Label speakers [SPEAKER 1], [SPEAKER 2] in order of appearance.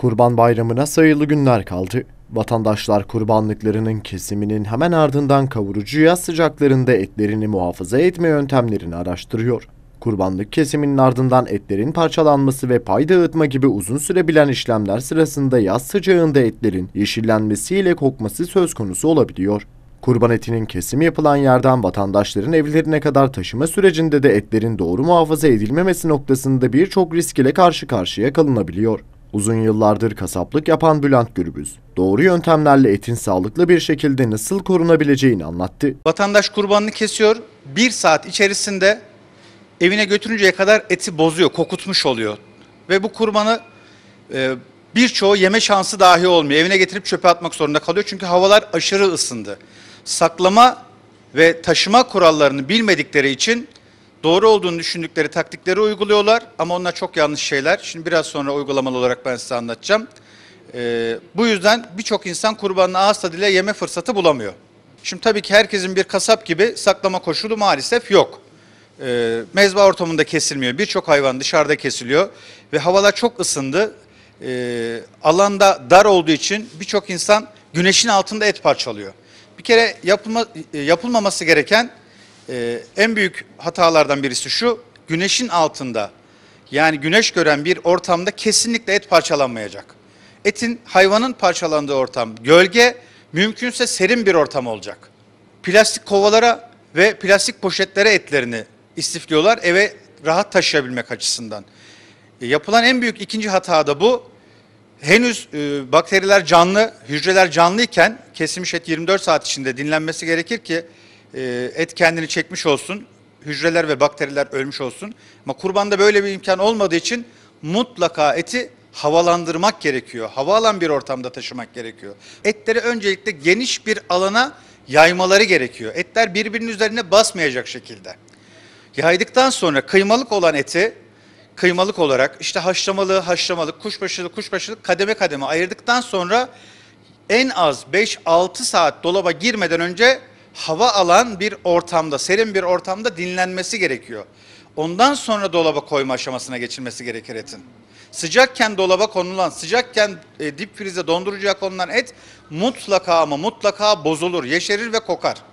[SPEAKER 1] Kurban Bayramı'na sayılı günler kaldı. Vatandaşlar kurbanlıklarının kesiminin hemen ardından kavurucu yaz sıcaklarında etlerini muhafaza etme yöntemlerini araştırıyor. Kurbanlık kesiminin ardından etlerin parçalanması ve pay dağıtma gibi uzun sürebilen işlemler sırasında yaz sıcağında etlerin yeşillenmesiyle kokması söz konusu olabiliyor. Kurban etinin kesimi yapılan yerden vatandaşların evlerine kadar taşıma sürecinde de etlerin doğru muhafaza edilmemesi noktasında birçok risk ile karşı karşıya kalınabiliyor. Uzun yıllardır kasaplık yapan Bülent Gürbüz, doğru yöntemlerle etin sağlıklı bir şekilde nasıl korunabileceğini anlattı.
[SPEAKER 2] Vatandaş kurbanını kesiyor, bir saat içerisinde evine götürünceye kadar eti bozuyor, kokutmuş oluyor. Ve bu kurbanı e, birçoğu yeme şansı dahi olmuyor. Evine getirip çöpe atmak zorunda kalıyor çünkü havalar aşırı ısındı. Saklama ve taşıma kurallarını bilmedikleri için doğru olduğunu düşündükleri taktikleri uyguluyorlar ama onlar çok yanlış şeyler. Şimdi biraz sonra uygulamalı olarak ben size anlatacağım. Ee, bu yüzden birçok insan kurbanını ağız tadıyla yeme fırsatı bulamıyor. Şimdi tabii ki herkesin bir kasap gibi saklama koşulu maalesef yok. Ee, mezba ortamında kesilmiyor. Birçok hayvan dışarıda kesiliyor ve havalar çok ısındı. Ee, alanda dar olduğu için birçok insan güneşin altında et parçalıyor. Bir kere yapılma, e, yapılmaması gereken ee, en büyük hatalardan birisi şu, güneşin altında yani güneş gören bir ortamda kesinlikle et parçalanmayacak. Etin hayvanın parçalandığı ortam gölge mümkünse serin bir ortam olacak. Plastik kovalara ve plastik poşetlere etlerini istifliyorlar eve rahat taşıyabilmek açısından. Ee, yapılan en büyük ikinci hata da bu. Henüz e, bakteriler canlı, hücreler canlıyken kesilmiş et 24 saat içinde dinlenmesi gerekir ki e, et kendini çekmiş olsun, hücreler ve bakteriler ölmüş olsun. Ama kurbanda böyle bir imkan olmadığı için mutlaka eti havalandırmak gerekiyor. Hava alan bir ortamda taşımak gerekiyor. Etleri öncelikle geniş bir alana yaymaları gerekiyor. Etler birbirinin üzerine basmayacak şekilde. Yaydıktan sonra kıymalık olan eti kıymalık olarak işte haşlamalı, haşlamalı, kuşbaşılı, kuşbaşılı, kademe kademe ayırdıktan sonra en az 5-6 saat dolaba girmeden önce hava alan bir ortamda, serin bir ortamda dinlenmesi gerekiyor. Ondan sonra dolaba koyma aşamasına geçilmesi gerekir etin. Sıcakken dolaba konulan, sıcakken e, dip frize dondurucuya konulan et mutlaka ama mutlaka bozulur, yeşerir ve kokar.